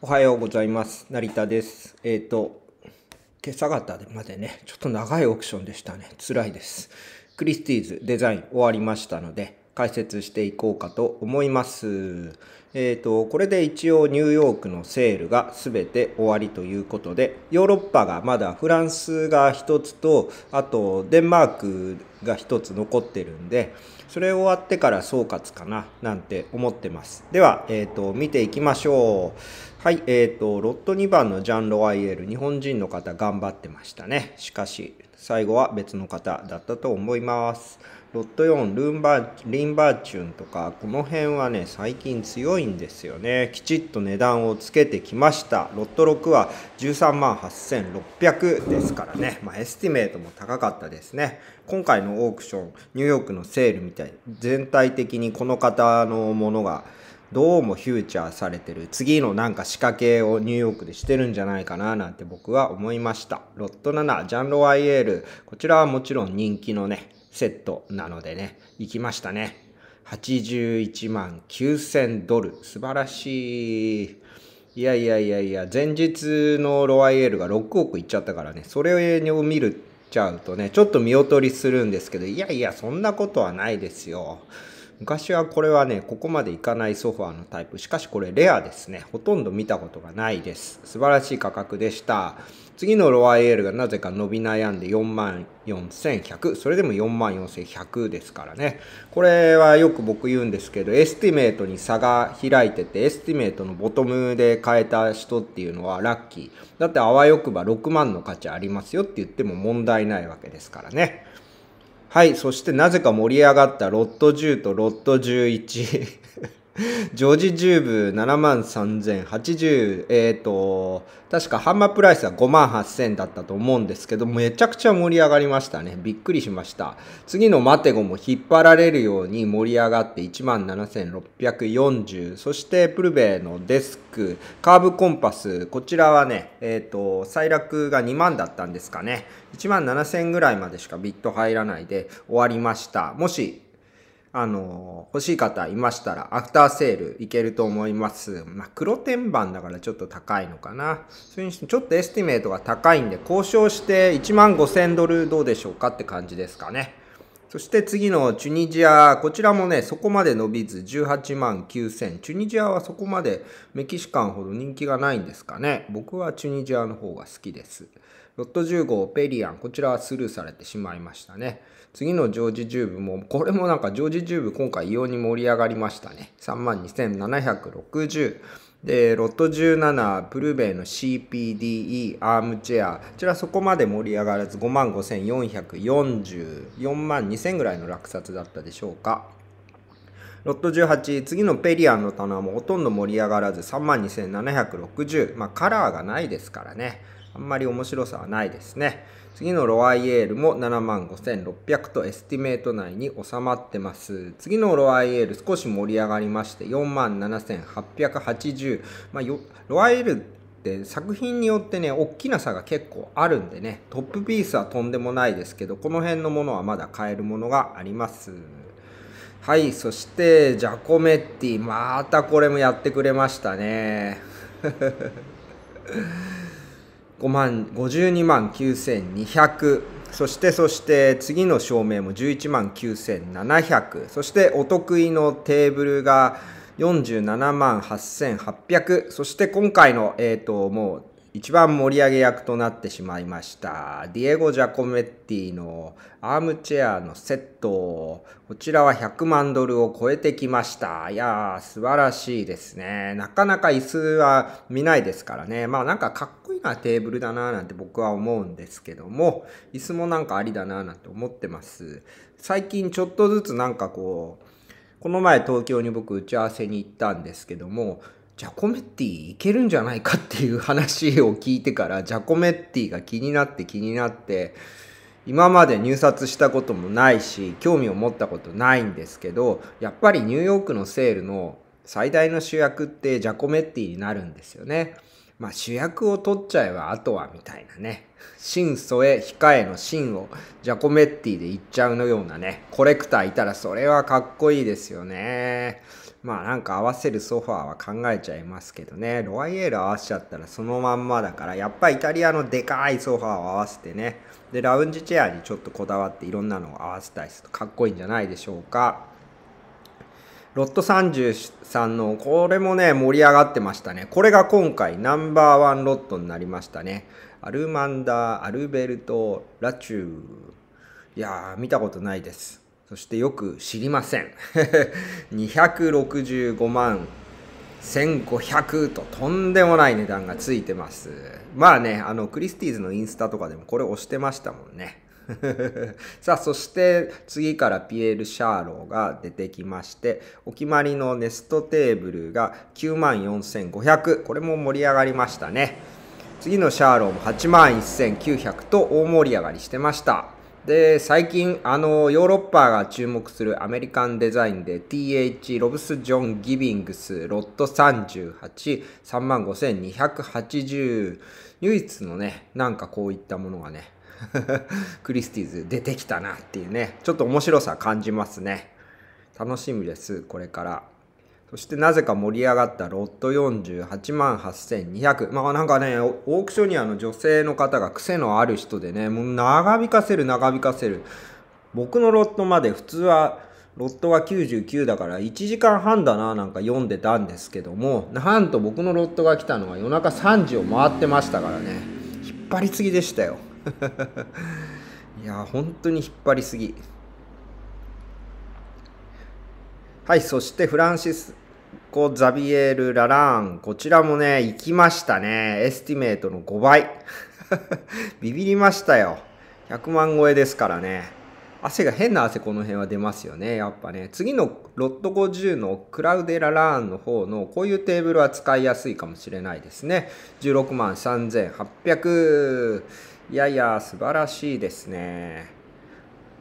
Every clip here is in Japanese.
おはようございます。成田です。えっ、ー、と、今朝方までね、ちょっと長いオークションでしたね。辛いです。クリスティーズデザイン終わりましたので、解説していこうかと思います。えっ、ー、と、これで一応ニューヨークのセールが全て終わりということで、ヨーロッパがまだフランスが1つと、あとデンマークが一つ残ってるんで、それ終わってから総括かな、なんて思ってます。では、えっ、ー、と、見ていきましょう。はい、えっ、ー、と、ロット2番のジャン・ロワイエル、日本人の方頑張ってましたね。しかし、最後は別の方だったと思います。ロット4、ルンバリンバーチュンとか、この辺はね、最近強いんですよね。きちっと値段をつけてきました。ロット6は13万8600ですからね。まあ、エスティメートも高かったですね。今回のオークションニューヨークのセールみたい全体的にこの方のものがどうもフューチャーされてる次のなんか仕掛けをニューヨークでしてるんじゃないかななんて僕は思いましたロット7ジャンロワイエールこちらはもちろん人気のねセットなのでね行きましたね81万9000ドル素晴らしいいやいやいやいや前日のロワイエールが6億いっちゃったからねそれを見るちゃうとね、ちょっと見劣りするんですけど、いやいや、そんなことはないですよ。昔はこれはね、ここまでいかないソファーのタイプ。しかしこれレアですね。ほとんど見たことがないです。素晴らしい価格でした。次のロワイエールがなぜか伸び悩んで44,100。それでも44,100ですからね。これはよく僕言うんですけど、エスティメートに差が開いてて、エスティメートのボトムで変えた人っていうのはラッキー。だってあわよくば6万の価値ありますよって言っても問題ないわけですからね。はい、そしてなぜか盛り上がったロット10とロット11ジョージ10部7万3080、えっ、ー、と、確かハンマープライスは5万8000だったと思うんですけど、めちゃくちゃ盛り上がりましたね。びっくりしました。次のマテゴも引っ張られるように盛り上がって1 7640、そしてプルベのデスク、カーブコンパス、こちらはね、えっ、ー、と、最楽が2万だったんですかね。1 7000ぐらいまでしかビット入らないで終わりました。もしあの、欲しい方いましたら、アフターセールいけると思います。まあ、黒天板だからちょっと高いのかな。それにしてちょっとエスティメートが高いんで、交渉して1万5000ドルどうでしょうかって感じですかね。そして次のチュニジア、こちらもね、そこまで伸びず18万9000。チュニジアはそこまでメキシカンほど人気がないんですかね。僕はチュニジアの方が好きです。ロット15オペリアン、こちらはスルーされてしまいましたね。次のジョージ10部も、これもなんかジョージ10部今回異様に盛り上がりましたね。32,760。で、ロット17、プルベイの CPDE、アームチェア。こちらそこまで盛り上がらず、55,440、42,000ぐらいの落札だったでしょうか。ロット18、次のペリアンの棚もほとんど盛り上がらず、32,760。まあ、カラーがないですからね。あんまり面白さはないですね。次のロワイエールも7万5600とエスティメート内に収まってます。次のロワイエール少し盛り上がりまして4万7880。まあ、ロワイエールって作品によってね、大きな差が結構あるんでね、トップピースはとんでもないですけど、この辺のものはまだ買えるものがあります。はい、そしてジャコメッティ、またこれもやってくれましたね。5万2万9200そしてそして次の証明も11万9700そしてお得意のテーブルが47万8800そして今回のえっ、ー、ともう一番盛り上げ役となってしまいました。ディエゴ・ジャコメッティのアームチェアのセット。こちらは100万ドルを超えてきました。いやー、素晴らしいですね。なかなか椅子は見ないですからね。まあなんかかっこいいなテーブルだなーなんて僕は思うんですけども、椅子もなんかありだなーなんて思ってます。最近ちょっとずつなんかこう、この前東京に僕打ち合わせに行ったんですけども、ジャコメッティいけるんじゃないかっていう話を聞いてから、ジャコメッティが気になって気になって、今まで入札したこともないし、興味を持ったことないんですけど、やっぱりニューヨークのセールの最大の主役ってジャコメッティになるんですよね。まあ主役を取っちゃえばあとはみたいなね。真添へ控えの真をジャコメッティでいっちゃうのようなね。コレクターいたらそれはかっこいいですよね。まあなんか合わせるソファーは考えちゃいますけどね、ロワイエール合わせちゃったらそのまんまだから、やっぱイタリアのでかいソファーを合わせてね、で、ラウンジチェアにちょっとこだわっていろんなのを合わせたりするとかっこいいんじゃないでしょうか。ロット33のこれもね盛り上がってましたねこれが今回ナンバーワンロットになりましたねアルマンダアルベルトラチューいやー見たことないですそしてよく知りません。265 万1500ととんでもない値段がついてます。まあね、あの、クリスティーズのインスタとかでもこれ押してましたもんね。さあ、そして次からピエール・シャーローが出てきまして、お決まりのネストテーブルが94,500。これも盛り上がりましたね。次のシャーローも81,900と大盛り上がりしてました。で最近あのヨーロッパが注目するアメリカンデザインで TH ロブス・ジョン・ギビングスロット383万5280唯一のねなんかこういったものがね クリスティーズ出てきたなっていうねちょっと面白さ感じますね楽しみですこれから。そしてなぜか盛り上がったロット48万8200。まあなんかね、オークショニアの女性の方が癖のある人でね、もう長引かせる長引かせる。僕のロットまで普通は、ロットが99だから1時間半だななんか読んでたんですけども、なんと僕のロットが来たのは夜中3時を回ってましたからね、引っ張りすぎでしたよ。いや、本当に引っ張りすぎ。はい、そしてフランシスコ・ザビエル・ララーン。こちらもね、行きましたね。エスティメートの5倍。ビビりましたよ。100万超えですからね。汗が変な汗この辺は出ますよね。やっぱね。次のロット50のクラウデララーンの方のこういうテーブルは使いやすいかもしれないですね。16万3800。いやいや、素晴らしいですね。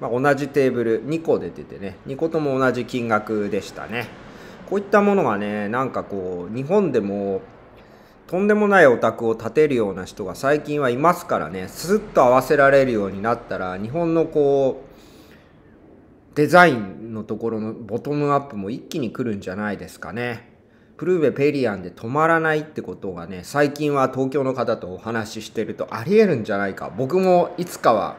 まあ、同じテーブル2個出ててね2個とも同じ金額でしたねこういったものがねなんかこう日本でもとんでもないお宅を建てるような人が最近はいますからねスッと合わせられるようになったら日本のこうデザインのところのボトムアップも一気に来るんじゃないですかね。プルーベペリアンで止まらないってことがね最近は東京の方とお話ししてるとありえるんじゃないか僕もいつかは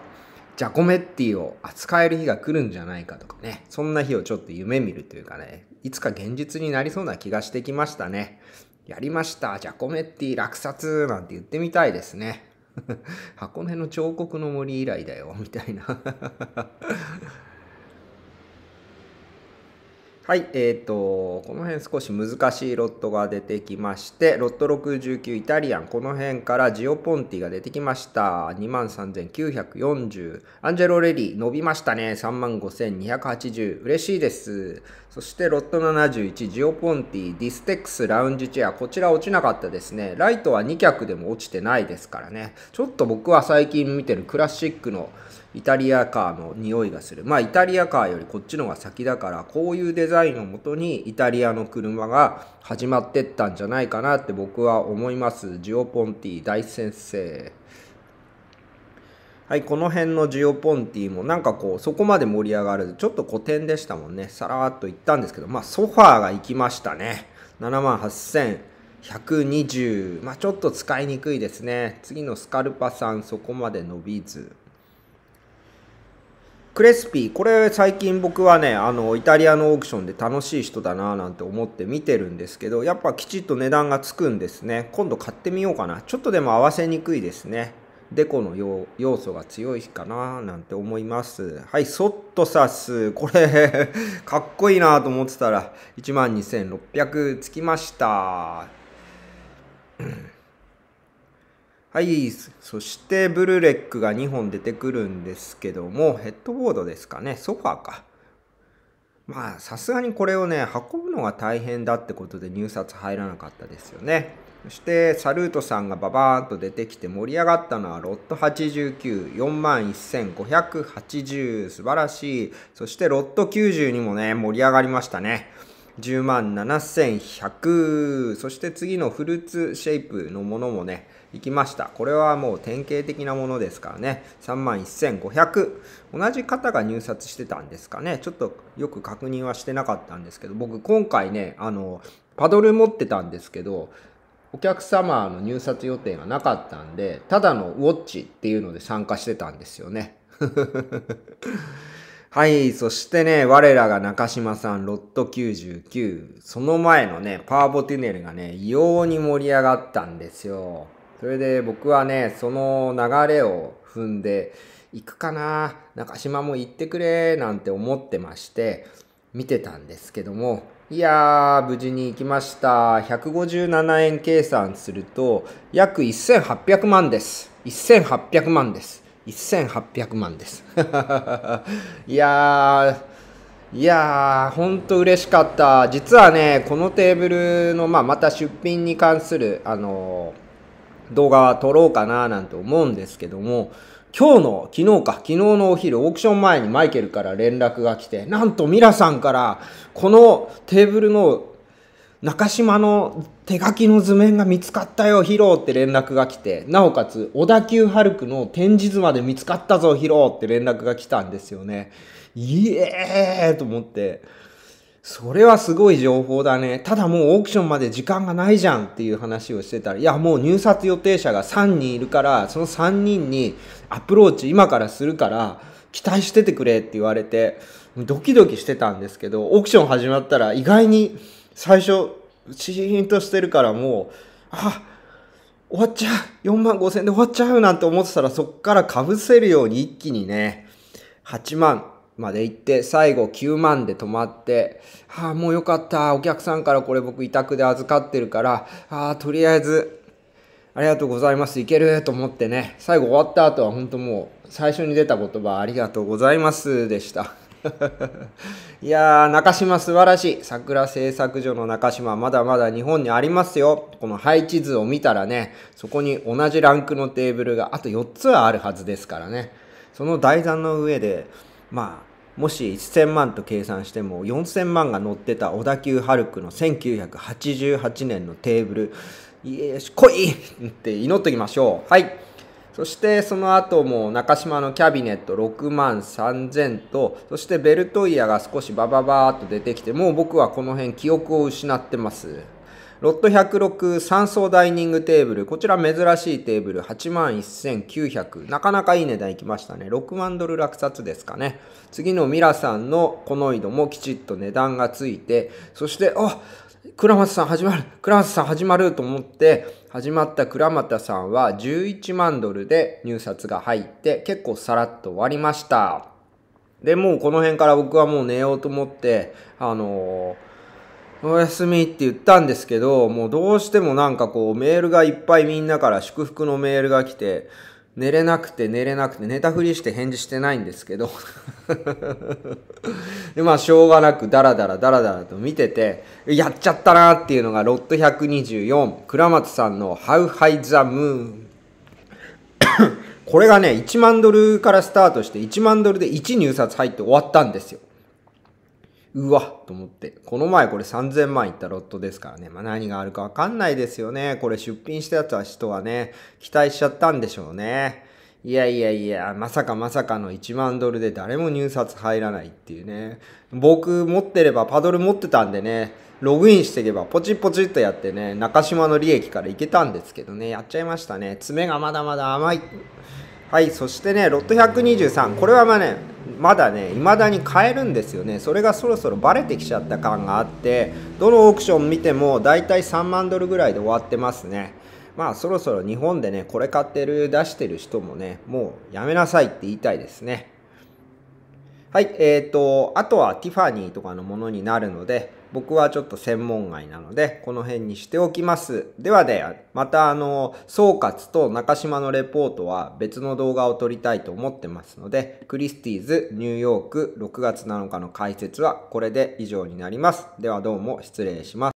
ジャコメッティを扱える日が来るんじゃないかとかね、そんな日をちょっと夢見るというかね、いつか現実になりそうな気がしてきましたね。やりました、ジャコメッティ落札なんて言ってみたいですね。箱根の彫刻の森以来だよ、みたいなはい、えっ、ー、と、この辺少し難しいロットが出てきまして、ロット69イタリアン、この辺からジオポンティが出てきました。23,940。アンジェロ・レリー伸びましたね。35,280。嬉しいです。そしてロット71、ジオポンティ、ディステックス、ラウンジチェア。こちら落ちなかったですね。ライトは2脚でも落ちてないですからね。ちょっと僕は最近見てるクラシックのイタリアカーの匂いがする。まあイタリアカーよりこっちの方が先だから、こういうデザインをもとにイタリアの車が始まってったんじゃないかなって僕は思います。ジオポンティ大先生。はい、この辺のジオポンティもなんかこう、そこまで盛り上がらず、ちょっと古典でしたもんね。さらっと行ったんですけど、まあソファーが行きましたね。78,120。まあちょっと使いにくいですね。次のスカルパさん、そこまで伸びず。クレスピー、これ最近僕はね、あの、イタリアのオークションで楽しい人だなぁなんて思って見てるんですけど、やっぱきちっと値段がつくんですね。今度買ってみようかな。ちょっとでも合わせにくいですね。デコの要素が強いかななんて思います。はい、ソットサス。これ かっこいいなと思ってたら、12,600つきました。はい、そしてブルレックが2本出てくるんですけども、ヘッドボードですかね、ソファーか。まあさすがにこれをね運ぶのが大変だってことで入札入らなかったですよねそしてサルートさんがババーンと出てきて盛り上がったのはロット894万1580素晴らしいそしてロット90にもね盛り上がりましたね10万7100そして次のフルーツシェイプのものもね行きましたこれはもう典型的なものですからね3万1500同じ方が入札してたんですかねちょっとよく確認はしてなかったんですけど僕今回ねあのパドル持ってたんですけどお客様の入札予定がなかったんでただのウォッチっていうので参加してたんですよね はい、そしてね、我らが中島さん、ロット99。その前のね、パーボティネルがね、異様に盛り上がったんですよ。それで僕はね、その流れを踏んで、行くかな中島も行ってくれなんて思ってまして、見てたんですけども、いやー、無事に行きました。157円計算すると、約1800万です。1800万です。1800万です いやーいやーほんと嬉しかった実はねこのテーブルの、まあ、また出品に関するあのー、動画は撮ろうかななんて思うんですけども今日の、昨日か、昨日のお昼、オークション前にマイケルから連絡が来て、なんとミラさんから、このテーブルの中島の手書きの図面が見つかったよ、ヒロって連絡が来て、なおかつ、小田急ハルクの展示図まで見つかったぞ、ヒロって連絡が来たんですよね。イエーイと思って、それはすごい情報だね。ただもうオークションまで時間がないじゃんっていう話をしてたら、いや、もう入札予定者が3人いるから、その3人にアプローチ今からするから、期待しててくれって言われて、ドキドキしてたんですけど、オークション始まったら意外に、最初、シーンとしてるからもう、あ、終わっちゃう !4 万5千で終わっちゃうなんて思ってたらそっからかぶせるように一気にね、8万まで行って、最後9万で止まって、ああ、もうよかった。お客さんからこれ僕委託で預かってるから、ああ、とりあえず、ありがとうございます。いけると思ってね、最後終わった後は本当もう最初に出た言葉ありがとうございますでした。いやー、中島素晴らしい。桜製作所の中島、まだまだ日本にありますよ。この配置図を見たらね、そこに同じランクのテーブルがあと4つはあるはずですからね。その台座の上で、まあ、もし1000万と計算しても4000万が乗ってた小田急ハルクの1988年のテーブル、いえ、来いって祈っときましょう。はい。そしてその後も中島のキャビネット6万3000と、そしてベルトイヤが少しバババーっと出てきて、もう僕はこの辺記憶を失ってます。ロット106、三層ダイニングテーブル。こちら珍しいテーブル、81,900。なかなかいい値段いきましたね。6万ドル落札ですかね。次のミラさんのこの井戸もきちっと値段がついて、そして、あ倉松さん始まる倉松さん始まると思って、始まった倉俣さんは11万ドルで入札が入って、結構さらっと終わりました。で、もうこの辺から僕はもう寝ようと思って、あのーおやすみって言ったんですけど、もうどうしてもなんかこうメールがいっぱいみんなから祝福のメールが来て、寝れなくて寝れなくて寝たふりして返事してないんですけど でまあしょうがなくダラダラダラダラと見ててやっちゃったなっていうのがロット124倉松さんの「How High the Moon」これがね1万ドルからスタートして1万ドルで1入札入って終わったんですようわと思って。この前これ3000万いったロットですからね。まあ何があるかわかんないですよね。これ出品したやつは人はね、期待しちゃったんでしょうね。いやいやいや、まさかまさかの1万ドルで誰も入札入らないっていうね。僕持ってればパドル持ってたんでね、ログインしていけばポチポチっとやってね、中島の利益からいけたんですけどね、やっちゃいましたね。爪がまだまだ甘い。はい、そしてね、ロット123、これはまあね、まだね、未だに買えるんですよね。それがそろそろバレてきちゃった感があって、どのオークション見ても大体3万ドルぐらいで終わってますね。まあそろそろ日本でね、これ買ってる、出してる人もね、もうやめなさいって言いたいですね。はい、えっ、ー、と、あとはティファニーとかのものになるので、僕はちょっと専門外なので、この辺にしておきます。ではで、またあの、総括と中島のレポートは別の動画を撮りたいと思ってますので、クリスティーズニューヨーク6月7日の解説はこれで以上になります。ではどうも失礼します。